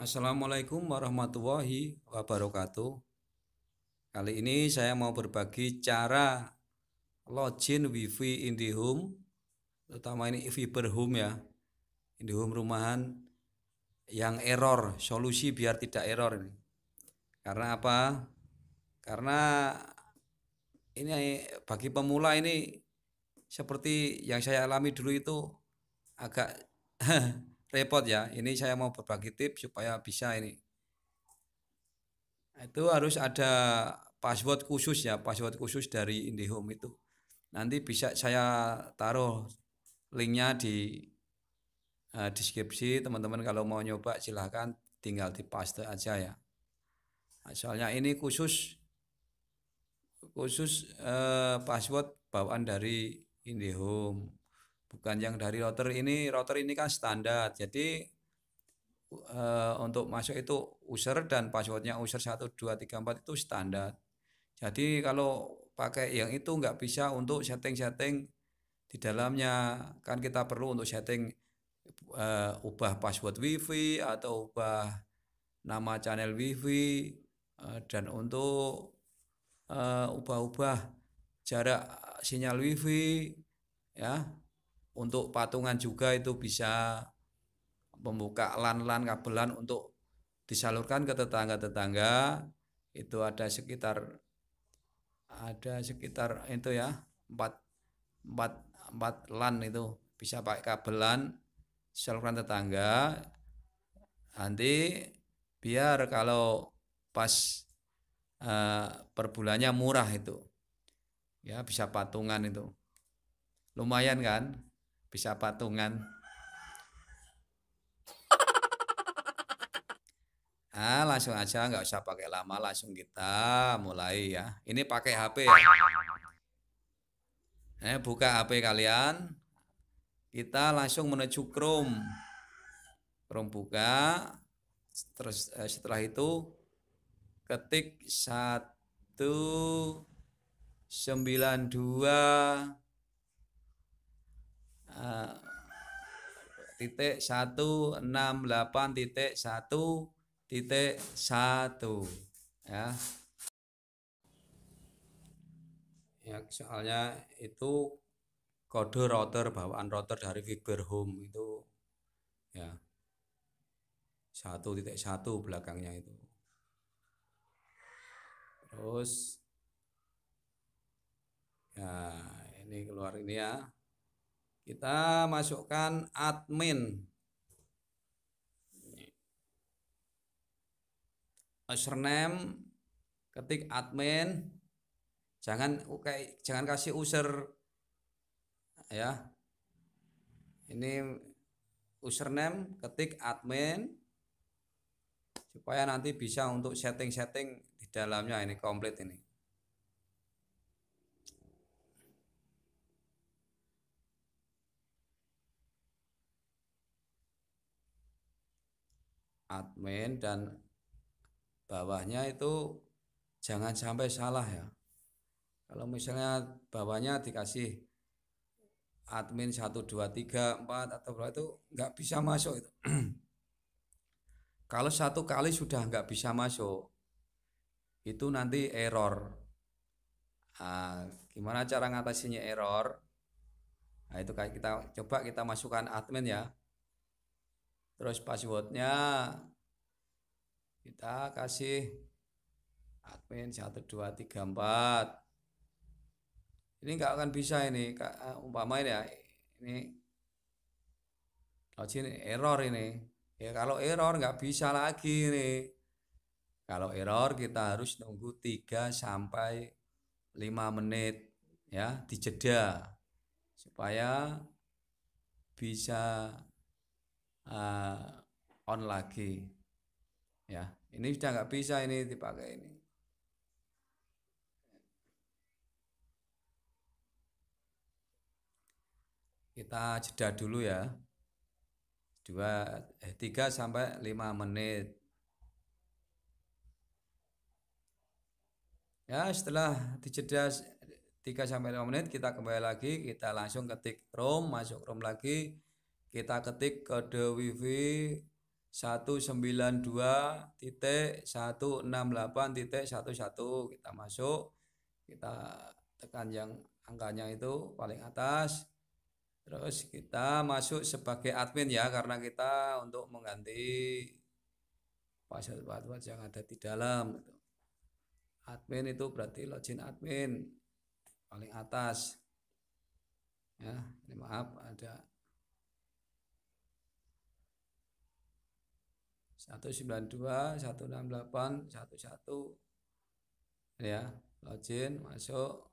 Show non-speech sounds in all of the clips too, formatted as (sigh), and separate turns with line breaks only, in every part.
Assalamualaikum warahmatullahi wabarakatuh. Kali ini saya mau berbagi cara login WiFi IndiHome, terutama ini fiber home ya, IndiHome rumahan yang error, solusi biar tidak error ini. Karena apa? Karena ini bagi pemula ini seperti yang saya alami dulu itu agak (laughs) repot ya. Ini saya mau berbagi tips supaya bisa ini. Nah, itu harus ada password khusus ya, password khusus dari IndiHome itu. Nanti bisa saya taruh linknya di uh, deskripsi teman-teman kalau mau nyoba silahkan tinggal di paste aja ya. Nah, soalnya ini khusus khusus eh, password bawaan dari IndiHome bukan yang dari router ini router ini kan standar jadi uh, untuk masuk itu user dan passwordnya user 1234 itu standar jadi kalau pakai yang itu nggak bisa untuk setting-setting di dalamnya kan kita perlu untuk setting uh, ubah password wifi atau ubah nama channel wifi uh, dan untuk ubah-ubah jarak sinyal wifi ya untuk patungan juga itu bisa membuka lan-lan kabelan untuk disalurkan ke tetangga-tetangga itu ada sekitar ada sekitar itu ya empat empat empat lan itu bisa pakai kabelan salurkan tetangga nanti biar kalau pas uh, eh, per murah itu ya bisa patungan itu lumayan kan bisa patungan (laughs) ah langsung aja nggak usah pakai lama langsung kita mulai ya ini pakai HP ya eh buka HP kalian kita langsung menuju Chrome Chrome buka terus eh, setelah itu ketik satu sembilan dua Eh, titik satu enam delapan titik satu titik satu ya ya soalnya itu kode router bawaan router dari fiber home itu ya satu titik satu belakangnya itu terus ya ini keluar ini ya kita masukkan admin. Username ketik admin. Jangan kayak jangan kasih user ya. Ini username ketik admin supaya nanti bisa untuk setting-setting di dalamnya ini komplit ini. admin dan bawahnya itu jangan sampai salah ya kalau misalnya bawahnya dikasih admin 1, 2, 3, 4 atau berapa itu nggak bisa masuk itu (clears throat) kalau satu kali sudah nggak bisa masuk itu nanti error nah, gimana cara ngatasinya error nah itu kayak kita coba kita masukkan admin ya terus passwordnya kita kasih admin satu dua tiga empat. ini nggak akan bisa ini eh, umpama ini ya ini login error ini ya kalau error nggak bisa lagi ini kalau error kita harus nunggu 3 sampai 5 menit ya di jeda supaya bisa uh, on lagi ya ini sudah nggak bisa ini dipakai ini kita jeda dulu ya dua eh, tiga sampai lima menit ya setelah dijeda tiga sampai lima menit kita kembali lagi kita langsung ketik room masuk room lagi kita ketik kode wifi 192.168.11 kita masuk kita tekan yang angkanya itu paling atas terus kita masuk sebagai admin ya karena kita untuk mengganti password-password yang ada di dalam gitu. admin itu berarti login admin paling atas ya ini maaf ada 192 168 11 ya login masuk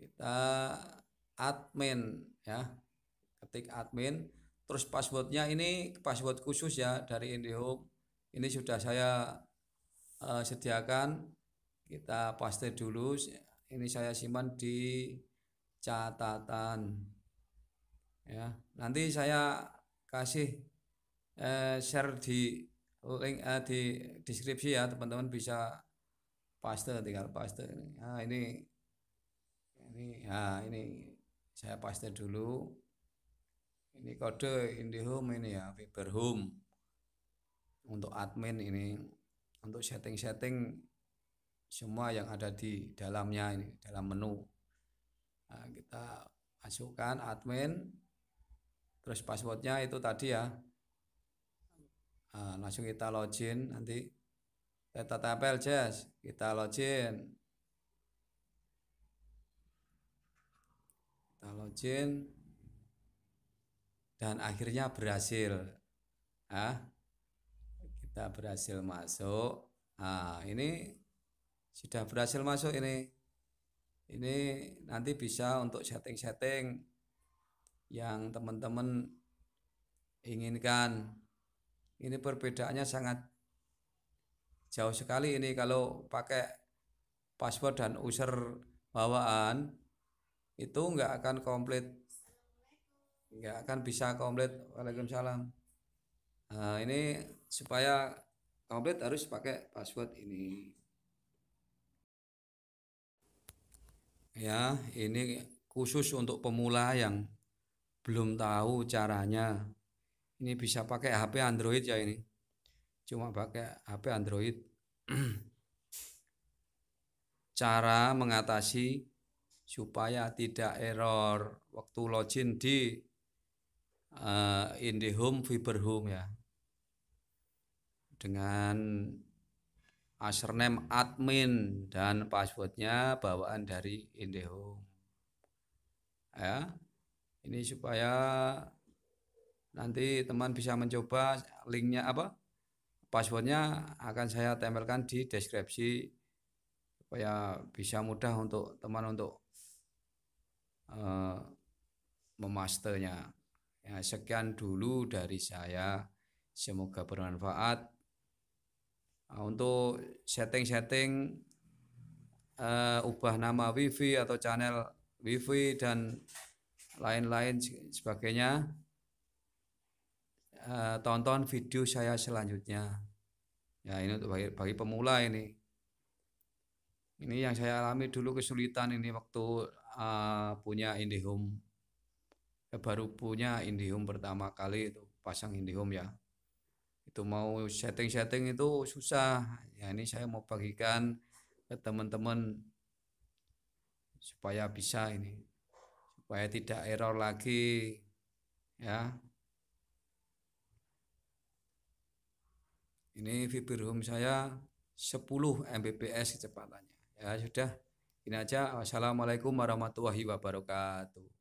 kita admin ya ketik admin terus passwordnya ini password khusus ya dari IndiHome ini sudah saya uh, sediakan kita paste dulu ini saya simpan di catatan ya nanti saya kasih eh, share di link eh, di deskripsi ya teman-teman bisa paste tinggal paste nah, ini ini ya ini saya paste dulu ini kode IndiHome ini ya fiber Home untuk admin ini untuk setting-setting semua yang ada di dalamnya ini dalam menu nah, kita masukkan admin terus passwordnya itu tadi ya nah, langsung kita login nanti kita tempel jas kita login kita login dan akhirnya berhasil ah kita berhasil masuk nah ini sudah berhasil masuk ini ini nanti bisa untuk setting-setting yang teman-teman inginkan. Ini perbedaannya sangat jauh sekali ini kalau pakai password dan user bawaan itu nggak akan komplit nggak akan bisa komplit Waalaikumsalam nah, ini supaya komplit harus pakai password ini ya ini khusus untuk pemula yang belum tahu caranya. Ini bisa pakai HP Android ya ini. Cuma pakai HP Android. (clears throat) Cara mengatasi supaya tidak error waktu login di uh, IndiHome home ya. Dengan username admin dan passwordnya bawaan dari IndiHome. Ya, ini supaya nanti teman bisa mencoba linknya apa passwordnya akan saya tempelkan di deskripsi supaya bisa mudah untuk teman untuk uh, memasternya ya, sekian dulu dari saya semoga bermanfaat nah, untuk setting-setting uh, ubah nama wifi atau channel wifi dan lain-lain sebagainya. Eh, tonton video saya selanjutnya. Ya ini untuk bagi, bagi pemula ini. Ini yang saya alami dulu kesulitan ini waktu uh, punya IndiHome. Ya, baru punya IndiHome pertama kali itu pasang IndiHome ya. Itu mau setting-setting itu susah. Ya ini saya mau bagikan ke teman-teman supaya bisa ini supaya tidak error lagi ya ini fiber home saya 10 Mbps kecepatannya ya sudah ini aja wassalamualaikum warahmatullahi wabarakatuh